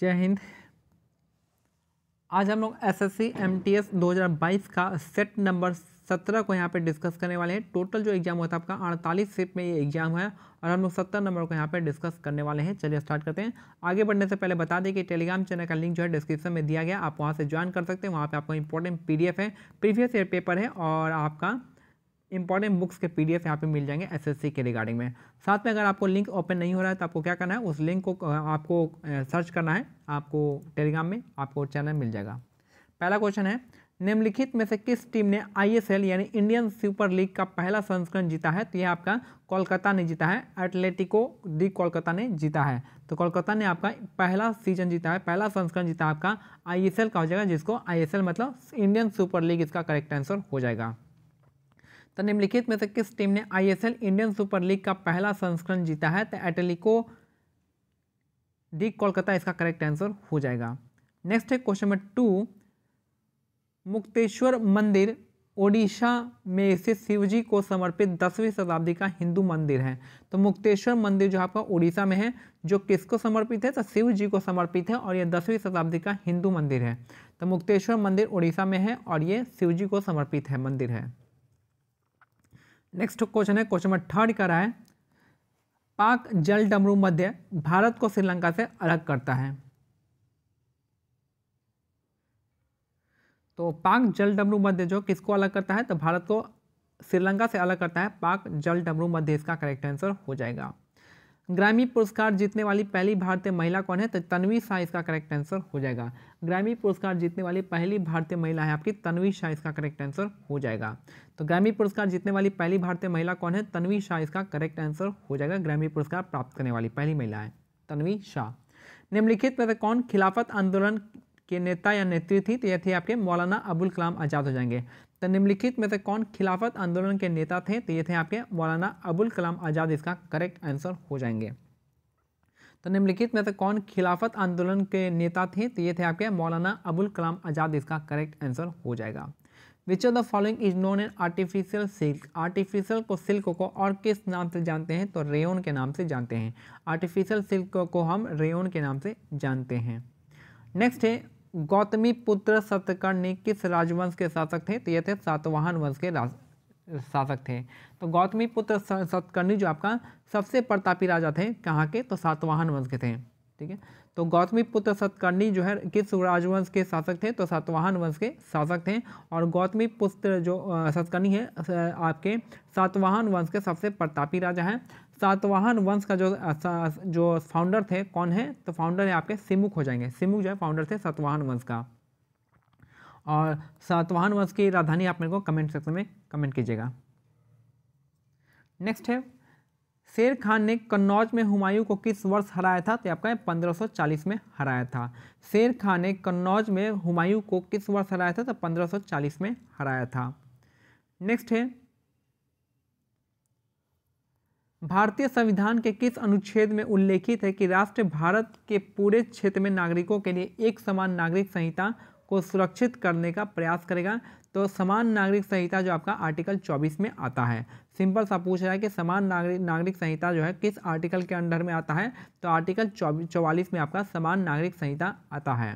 जय हिंद आज हम लोग एसएससी एमटीएस 2022 का सेट नंबर 17 को यहाँ पे डिस्कस करने वाले हैं टोटल जो एग्ज़ाम होता है आपका अड़तालीस सेट में ये एग्ज़ाम है और हम लोग सत्तर नंबर को यहाँ पे डिस्कस करने वाले हैं चलिए स्टार्ट करते हैं आगे बढ़ने से पहले बता दें कि टेलीग्राम चैनल का लिंक जो है डिस्क्रिप्शन में दिया गया आप वहाँ से ज्वाइन कर सकते हैं वहाँ पर आपको इंपॉर्टेंट पी है प्रीवियस ईयर पेपर है और आपका इंपॉर्टेंट बुक्स के पी डी एफ यहाँ पर मिल जाएंगे एस एस सी के रिगार्डिंग में साथ में अगर आपको लिंक ओपन नहीं हो रहा है तो आपको क्या करना है उस लिंक को आपको सर्च करना है आपको टेलीग्राम में आपको चैनल मिल जाएगा पहला क्वेश्चन है निम्नलिखित में से किस टीम ने आईएसएल यानी इंडियन सुपर लीग का पहला संस्करण जीता है तो यह आपका कोलकाता ने जीता है एटलेटिको डी कोलकाता ने जीता है तो कोलकाता ने आपका पहला सीजन जीता है पहला संस्करण जीता है आपका आईएसएल का हो जाएगा जिसको आईएसएल मतलब इंडियन सुपर लीग इसका करेक्ट आंसर हो जाएगा तो निम्नलिखित में से किस टीम ने आईएसएल इंडियन सुपर लीग का पहला संस्करण जीता है तो एटलिको डी कोलकाता इसका करेक्ट आंसर हो जाएगा नेक्स्ट है क्वेश्चन नंबर टू मुक्तेश्वर मंदिर ओडिशा में स्थित शिवजी को समर्पित दसवीं शताब्दी का हिंदू मंदिर है तो मुक्तेश्वर मंदिर जो आपका उड़ीसा में है जो किसको समर्पित है तो शिव जी को समर्पित है और यह दसवीं शताब्दी का हिंदू मंदिर है तो मुक्तेश्वर मंदिर उड़ीसा में है और ये शिव जी को समर्पित है मंदिर है नेक्स्ट क्वेश्चन है क्वेश्चन नंबर थर्ड का रहा है पाक जल डमरू मध्य भारत को श्रीलंका से अलग करता है तो पाक जल डमरू मध्य जो किसको अलग करता है तो भारत को श्रीलंका से अलग करता है पाक जल डमरू मध्य इसका करेक्ट आंसर हो जाएगा ग्रामी पुरस्कार जीतने वाली पहली भारतीय महिला कौन है तो तनवी शाह इसका करेक्ट आंसर हो जाएगा ग्रामी पुरस्कार जीतने वाली पहली भारतीय महिला है आपकी तनवी शाह इसका करेक्ट आंसर हो जाएगा तो ग्रामी पुरस्कार जीतने वाली पहली भारतीय महिला कौन है तनवी शाह इसका करेक्ट आंसर हो जाएगा ग्रामी पुरस्कार प्राप्त करने वाली पहली महिला है तनवी शाह निम्नलिखित में से कौन खिलाफत आंदोलन के नेता या नेत्री थी तो यह थे आपके मौलाना अबुल कलाम आज़ाद हो जाएंगे तो निम्नलिखित में से कौन खिलाफत आंदोलन के नेता थे तो ये थे आपके मौलाना अबुल कलाम आज़ाद इसका करेक्ट आंसर हो जाएंगे तो निम्नलिखित में से कौन खिलाफत आंदोलन के नेता थे तो ये थे आपके मौलाना अबुल कलाम आज़ाद इसका करेक्ट आंसर हो जाएगा which of the following is known an artificial silk artificial को सिल्क को और किस नाम से जानते हैं तो रेयन के नाम से जानते हैं आर्टिफिशियल सिल्क को हम रेयन के नाम से जानते हैं नेक्स्ट है गौतमी पुत्र सत्यकर्ण किस राजवंश के शासक थे तो ये थे सातवाहन वंश के राज शासक थे तो गौतमी पुत्र सतकर्णी जो आपका सबसे प्रतापी राजा थे कहाँ के तो सातवाहन वंश के थे ठीक है तो गौतमी पुत्र सतकर्णी जो है किस राजवंश के शासक थे तो सातवाहन वंश के शासक थे और गौतमी पुत्र जो सतकर्णी है आपके सातवाहन वंश के सबसे प्रतापी राजा हैं सातवाहन वंश का जो जो फाउंडर थे कौन है तो फाउंडर है आपके सिमुक हो जाएंगे सिमुक जो है फाउंडर थे सातवाहन वंश का और सातवाहन वंश की राजधानी आप मेरे को कमेंट सेक्शन में कमेंट कीजिएगा नेक्स्ट है शेर खान ने कन्नौज में हुमायूं को किस वर्ष हराया था तो आपका 1540 में हराया था शेर खान ने कन्नौज में हुमायूं को किस वर्ष हराया था तो 1540 में हराया था नेक्स्ट है भारतीय संविधान के किस अनुच्छेद में उल्लेखित है कि राष्ट्र भारत के पूरे क्षेत्र में नागरिकों के लिए एक समान नागरिक संहिता को सुरक्षित करने का प्रयास करेगा तो समान नागरिक संहिता जो आपका आर्टिकल 24 में आता है सिंपल सा पूछ रहा है कि समान नागरिक नागरिक संहिता जो है किस आर्टिकल के अंडर में आता है तो आर्टिकल चौवालीस में आपका समान नागरिक संहिता आता है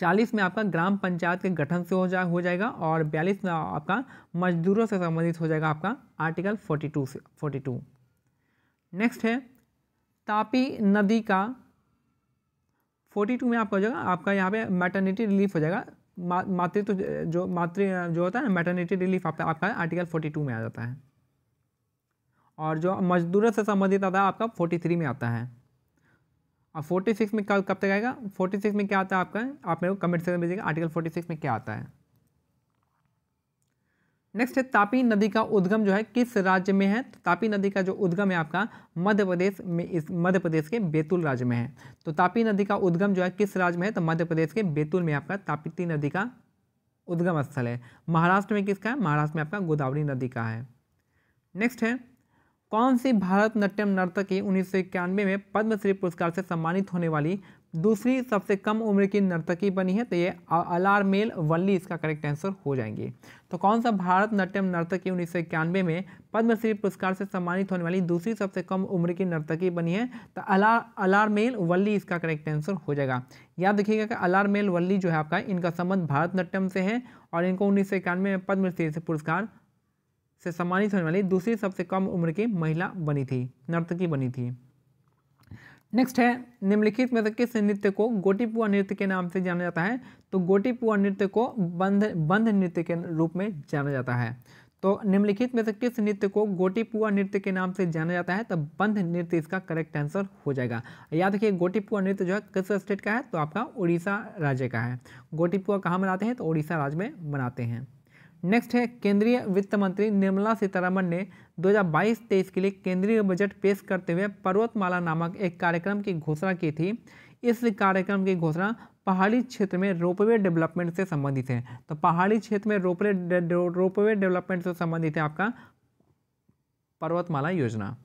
चालीस में आपका ग्राम पंचायत के गठन से हो जा हो जाएगा और बयालीस में आपका मजदूरों से संबंधित हो जाएगा आपका आर्टिकल फोर्टी टू से फोर्टी टू नेक्स्ट है तापी नदी का फोर्टी टू में आपका हो जाएगा आपका यहाँ पे मैटर्निटी रिलीफ हो जाएगा मा, मातृत्व तो जो मातृ जो होता है ना मैटर्निटी रिलीफ आपका आपका आर्टिकल फोर्टी टू में आ जाता है और जो मजदूरों से संबंधित आता है आपका फोर्टी थ्री में आता है और फोर्टी सिक्स में कब कब तक आएगा फोर्टी सिक्स में क्या आता है आपका आप मेरे को कमेंट सेक्शन में भेजिएगा आर्टिकल फोर्टी सिक्स में क्या आता है नेक्स्ट है तापी नदी का उद्गम जो है किस राज्य में है तो तापी नदी का जो उद्गम है आपका मध्य प्रदेश में इस मध्य प्रदेश के बैतूल राज्य में है तो तापी नदी का उद्गम जो है किस राज्य में है तो मध्य प्रदेश के बैतूल में आपका तापी नदी का उद्गम स्थल है महाराष्ट्र में किसका है महाराष्ट्र में आपका गोदावरी नदी का है नेक्स्ट है कौन सी भारत नट्यम नर्तकी उन्नीस सौ इक्यानवे में पद्मश्री पुरस्कार से सम्मानित होने वाली दूसरी सबसे कम उम्र की नर्तकी बनी है तो ये अलारमेल वल्ली इसका करेक्ट आंसर हो जाएंगे तो कौन सा भारत नट्यम नर्तकी उन्नीस सौ इक्यानवे में पद्मश्री पुरस्कार से सम्मानित होने वाली दूसरी सबसे कम उम्र की नर्तकी बनी है तो अलार अलारमेल वल्ली इसका करेक्ट आंसर हो जाएगा याद रखिएगा कि अलारमेल वल्ली जो है आपका इनका संबंध भारतनाट्यम से है और इनको उन्नीस सौ इक्यानवे में पद्मश्री से पुरस्कार से सम्मानित होने वाली दूसरी सबसे कम उम्र की महिला बनी थी नर्तकी बनी थी नेक्स्ट है निम्नलिखित में से किस नृत्य को गोटीपुआ नृत्य के नाम से जाना जाता है तो गोटीपुआ नृत्य को बंध बंध नृत्य के रूप में जाना जाता है तो निम्नलिखित में से किस नृत्य को गोटीपुआ नृत्य के नाम से जाना जाता है तो बंध नृत्य इसका करेक्ट आंसर हो जाएगा याद रखिए गोटीपुआ नृत्य जो है किस स्टेट का है तो आपका उड़ीसा राज्य का है गोटीपुआ कहाँ मनाते हैं तो उड़ीसा राज्य में मनाते हैं नेक्स्ट है केंद्रीय वित्त मंत्री निर्मला सीतारमन ने 2022-23 के लिए केंद्रीय बजट पेश करते हुए पर्वतमाला नामक एक कार्यक्रम की घोषणा की थी इस कार्यक्रम की घोषणा पहाड़ी क्षेत्र में रोपवे डेवलपमेंट से संबंधित है तो पहाड़ी क्षेत्र में रोपवे रोपवे डेवलपमेंट से संबंधित है आपका पर्वतमाला योजना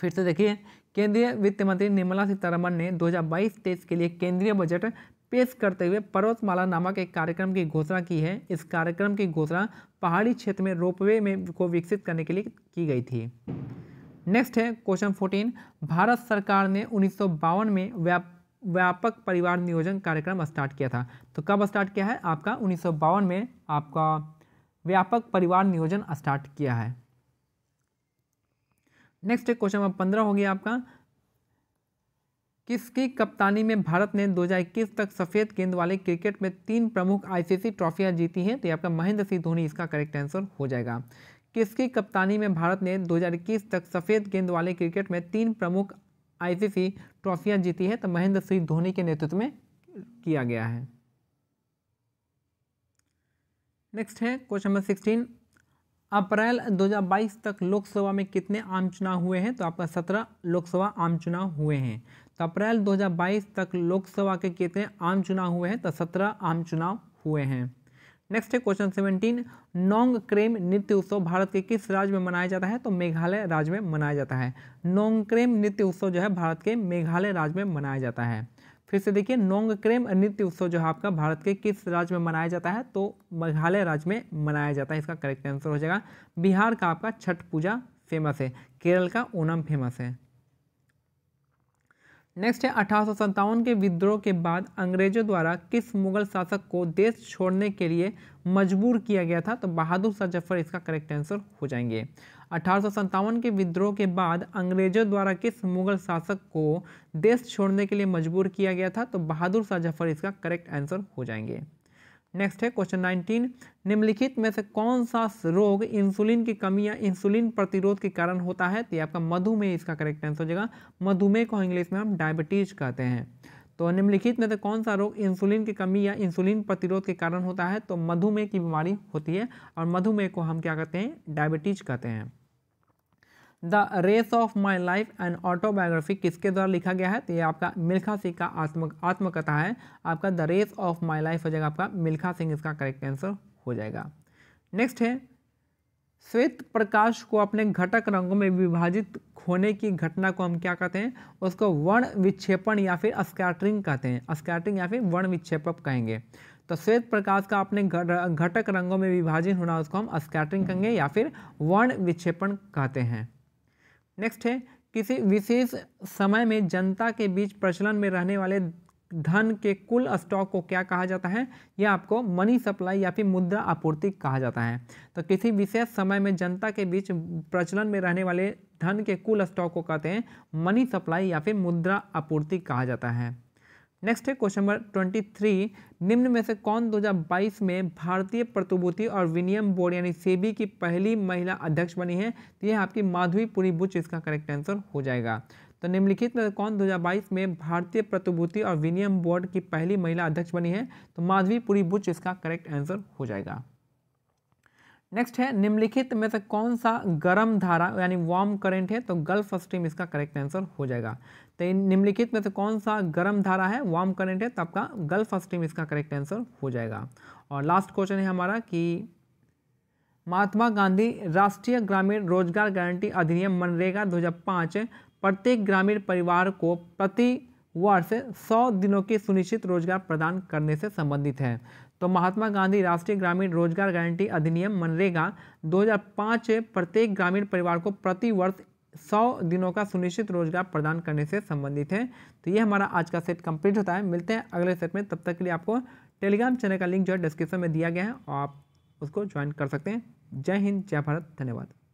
फिर से देखिए केंद्रीय वित्त मंत्री निर्मला सीतारमन ने 2022-23 के लिए केंद्रीय बजट पेश करते हुए पर्वतमाला नामक एक कार्यक्रम की घोषणा की है इस कार्यक्रम की घोषणा पहाड़ी क्षेत्र में रोपवे में को विकसित करने के लिए की गई थी नेक्स्ट है क्वेश्चन फोर्टीन भारत सरकार ने उन्नीस में व्याप व्यापक परिवार नियोजन कार्यक्रम स्टार्ट किया था तो कब स्टार्ट किया है आपका उन्नीस में आपका व्यापक परिवार नियोजन स्टार्ट किया है नेक्स्ट क्वेश्चन नंबर पंद्रह हो गया आपका किसकी कप्तानी में भारत ने 2021 तक सफ़ेद गेंद वाले क्रिकेट में तीन प्रमुख आईसीसी ट्रॉफियां जीती हैं तो आपका महेंद्र सिंह धोनी इसका करेक्ट आंसर हो जाएगा किसकी कप्तानी में भारत ने 2021 तक सफ़ेद गेंद वाले क्रिकेट में तीन प्रमुख आईसीसी ट्रॉफियां जीती है तो महेंद्र सिंह धोनी के नेतृत्व में किया गया है नेक्स्ट है क्वेश्चन नंबर सिक्सटीन अप्रैल 2022 तक लोकसभा में कितने आम चुनाव हुए हैं तो आपका सत्रह लोकसभा आम चुनाव हुए हैं तो अप्रैल 2022 तक लोकसभा के कितने आम चुनाव हुए हैं तो सत्रह आम चुनाव हुए हैं नेक्स्ट है क्वेश्चन सेवनटीन नोंग क्रेम नृत्य उत्सव भारत के किस राज्य में मनाया जाता है तो मेघालय राज्य में मनाया जाता है नोंग क्रेम नृत्य उत्सव जो है भारत के मेघालय राज्य में मनाया जाता है फिर से देखिए नोंग क्रेम नृत्य उत्सव जो है आपका भारत के किस राज्य में मनाया जाता है तो मेघालय राज्य में मनाया जाता है इसका करेक्ट आंसर हो जाएगा बिहार का आपका छठ पूजा फेमस है केरल का ओनम फेमस है नेक्स्ट है अठारह के विद्रोह के बाद अंग्रेजों द्वारा किस मुगल शासक को देश छोड़ने के लिए मजबूर किया गया था तो बहादुर शाह जफर इसका करेक्ट आंसर हो जाएंगे अठारह के विद्रोह के बाद अंग्रेजों द्वारा किस मुगल शासक को देश छोड़ने के लिए मजबूर किया गया था तो बहादुर शाह जफर इसका करेक्ट आंसर हो जाएंगे नेक्स्ट है क्वेश्चन नाइनटीन निम्नलिखित में से कौन सा रोग इंसुलिन की कमी या इंसुलिन प्रतिरोध के कारण होता है तो आपका मधुमेह इसका करेक्ट आंसर हो जाएगा मधुमेह को इंग्लिश में हम डायबिटीज कहते हैं तो निम्नलिखित में से कौन सा रोग इंसुलिन की कमी या इंसुलिन प्रतिरोध के कारण होता है तो मधुमेह की बीमारी होती है और मधुमेह को हम क्या कहते हैं डायबिटीज कहते हैं the race of my life and autobiography किसके द्वारा लिखा गया है तो ये आपका मिल्खा सिंह का आत्म आत्मकथा है आपका the race of my life हो जाएगा आपका मिल्खा सिंह इसका करेक्ट आंसर हो जाएगा नेक्स्ट है श्वेत प्रकाश को अपने घटक रंगों में विभाजित होने की घटना को हम क्या कहते हैं उसको वर्ण विक्षेपण या फिर स्कैटरिंग कहते हैं स्कैटरिंग या फिर वर्ण विक्षेपक कहेंगे तो श्वेत प्रकाश का अपने घटक रंगों में विभाजित होना उसको हम स्कैटरिंग कहेंगे या फिर वर्ण विक्षेपण कहते हैं नेक्स्ट है किसी विशेष समय में जनता के बीच प्रचलन में रहने वाले धन के कुल स्टॉक को क्या कहा जाता है यह आपको मनी सप्लाई या फिर मुद्रा आपूर्ति कहा जाता है तो किसी विशेष समय में जनता के बीच प्रचलन में रहने वाले धन के कुल स्टॉक को कहते हैं मनी सप्लाई या फिर मुद्रा आपूर्ति कहा जाता है नेक्स्ट है क्वेश्चन नंबर ट्वेंटी थ्री निम्न में से कौन 2022 में भारतीय प्रतिभूति और विनियम बोर्ड यानी सेबी की पहली महिला अध्यक्ष बनी है तो यह आपकी माधुरी पुरी बुच इसका करेक्ट आंसर हो जाएगा तो निम्नलिखित में से कौन 2022 में भारतीय प्रतिभूति और विनियम बोर्ड की पहली महिला अध्यक्ष बनी है तो माधवी पुरी बुच इसका करेक्ट आंसर हो जाएगा नेक्स्ट है निम्नलिखित में से कौन सा गर्म धारा यानी वार्म करंट है तो गल्फ स्ट्रीम इसका करेक्ट आंसर हो जाएगा तो निम्नलिखित में से कौन सा गर्म धारा है वार्म करंट है तो आपका गल्फ स्ट्रीम इसका करेक्ट आंसर हो जाएगा और लास्ट क्वेश्चन है हमारा कि महात्मा गांधी राष्ट्रीय ग्रामीण रोजगार गारंटी अधिनियम मनरेगा दो प्रत्येक ग्रामीण परिवार को प्रति वर्ष सौ दिनों की सुनिश्चित रोजगार प्रदान करने से संबंधित है तो महात्मा गांधी राष्ट्रीय ग्रामीण रोजगार गारंटी अधिनियम मनरेगा 2005 प्रत्येक ग्रामीण परिवार को प्रति वर्ष सौ दिनों का सुनिश्चित रोजगार प्रदान करने से संबंधित है तो ये हमारा आज का सेट कंप्लीट होता है मिलते हैं अगले सेट में तब तक के लिए आपको टेलीग्राम चैनल का लिंक जो है डिस्क्रिप्शन में दिया गया है आप उसको ज्वाइन कर सकते हैं जय हिंद जय भारत धन्यवाद